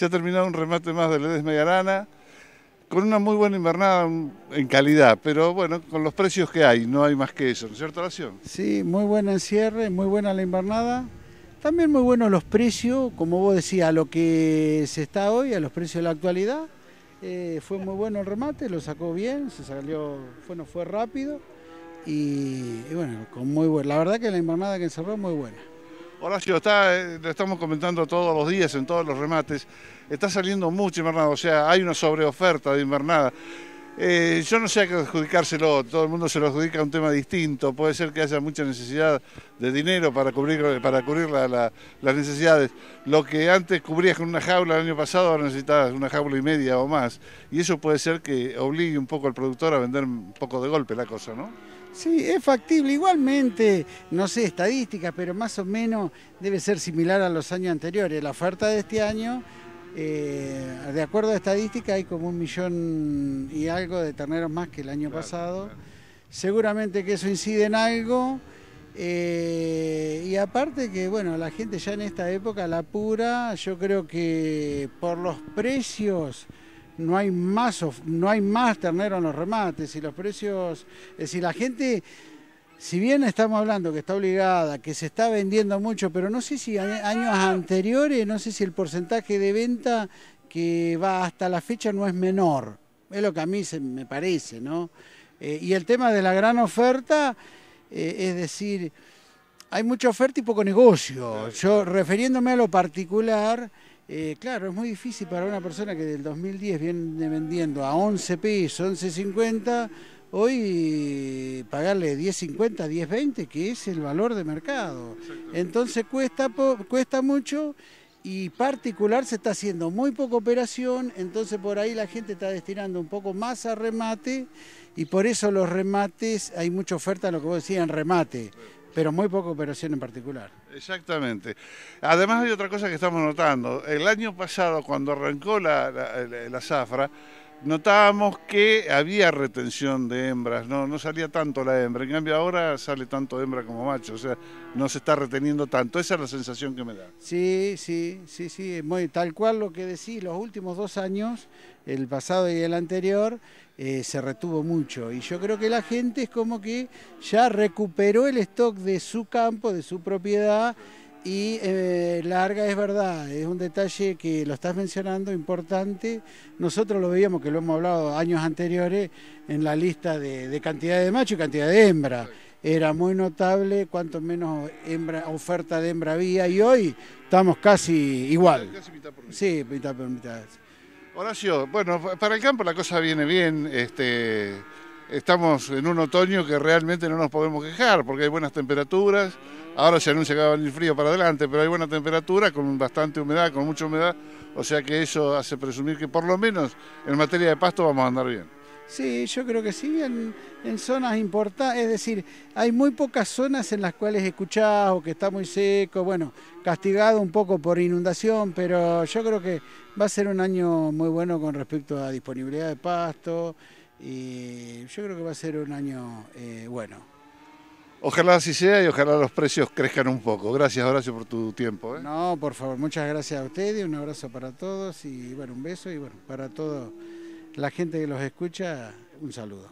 Se ha terminado un remate más de Ledesma y con una muy buena invernada en calidad, pero bueno, con los precios que hay, no hay más que eso, ¿no es cierto, Oración? Sí, muy buena buen cierre, muy buena la invernada. También muy buenos los precios, como vos decías, a lo que se está hoy, a los precios de la actualidad. Eh, fue muy bueno el remate, lo sacó bien, se salió, bueno, fue rápido y, bueno, con muy buen, la verdad que la invernada que encerró muy buena. Horacio, está, eh, Le estamos comentando todos los días en todos los remates, está saliendo mucho invernada, o sea, hay una sobreoferta de invernada. Eh, yo no sé a qué adjudicárselo, todo el mundo se lo adjudica a un tema distinto, puede ser que haya mucha necesidad de dinero para cubrir, para las necesidades. Lo que antes cubrías con una jaula el año pasado, ahora necesitas una jaula y media o más, y eso puede ser que obligue un poco al productor a vender un poco de golpe la cosa, ¿no? Sí, es factible. Igualmente, no sé estadísticas, pero más o menos debe ser similar a los años anteriores. La oferta de este año eh, de acuerdo a estadística, hay como un millón y algo de terneros más que el año pasado. Seguramente que eso incide en algo. Eh, y aparte que, bueno, la gente ya en esta época, la pura, yo creo que por los precios no hay más, no hay más ternero en los remates. Y los precios, es la gente si bien estamos hablando que está obligada, que se está vendiendo mucho, pero no sé si años anteriores, no sé si el porcentaje de venta que va hasta la fecha no es menor. Es lo que a mí me parece, ¿no? Eh, y el tema de la gran oferta, eh, es decir, hay mucha oferta y poco negocio. Yo, refiriéndome a lo particular, eh, claro, es muy difícil para una persona que del 2010 viene vendiendo a 11 pesos, 11.50 hoy pagarle 10.50, 10.20, que es el valor de mercado. Entonces cuesta, cuesta mucho y particular se está haciendo muy poca operación, entonces por ahí la gente está destinando un poco más a remate y por eso los remates, hay mucha oferta, lo que vos decías, en remate pero muy poca operación en particular. Exactamente. Además hay otra cosa que estamos notando. El año pasado, cuando arrancó la, la, la zafra, notábamos que había retención de hembras, no, no salía tanto la hembra. En cambio ahora sale tanto hembra como macho, o sea, no se está reteniendo tanto. Esa es la sensación que me da. Sí, sí, sí, sí, muy tal cual lo que decís, los últimos dos años, el pasado y el anterior, eh, se retuvo mucho. Y yo creo que la gente es como que ya recuperó el stock de su campo, de su propiedad y eh, larga es verdad, es un detalle que lo estás mencionando, importante. Nosotros lo veíamos, que lo hemos hablado años anteriores, en la lista de, cantidad de macho y cantidad de hembra. Era muy notable cuanto menos hembra, oferta de hembra había y hoy estamos casi igual. Casi mitad por mitad. Sí, mitad por mitad. Horacio, bueno, para el campo la cosa viene bien. Este, estamos en un otoño que realmente no nos podemos quejar porque hay buenas temperaturas. Ahora se anuncia que va a venir frío para adelante, pero hay buena temperatura con bastante humedad, con mucha humedad. O sea que eso hace presumir que por lo menos en materia de pasto vamos a andar bien. Sí, yo creo que sí, en zonas importantes, es decir, hay muy pocas zonas en las cuales escuchás o que está muy seco, bueno, castigado un poco por inundación, pero yo creo que va a ser un año muy bueno con respecto a disponibilidad de pasto, y yo creo que va a ser un año eh, bueno. Ojalá así sea y ojalá los precios crezcan un poco. Gracias, Horacio, por tu tiempo. ¿eh? No, por favor, muchas gracias a ustedes, un abrazo para todos y bueno, un beso y bueno, para toda la gente que los escucha, un saludo.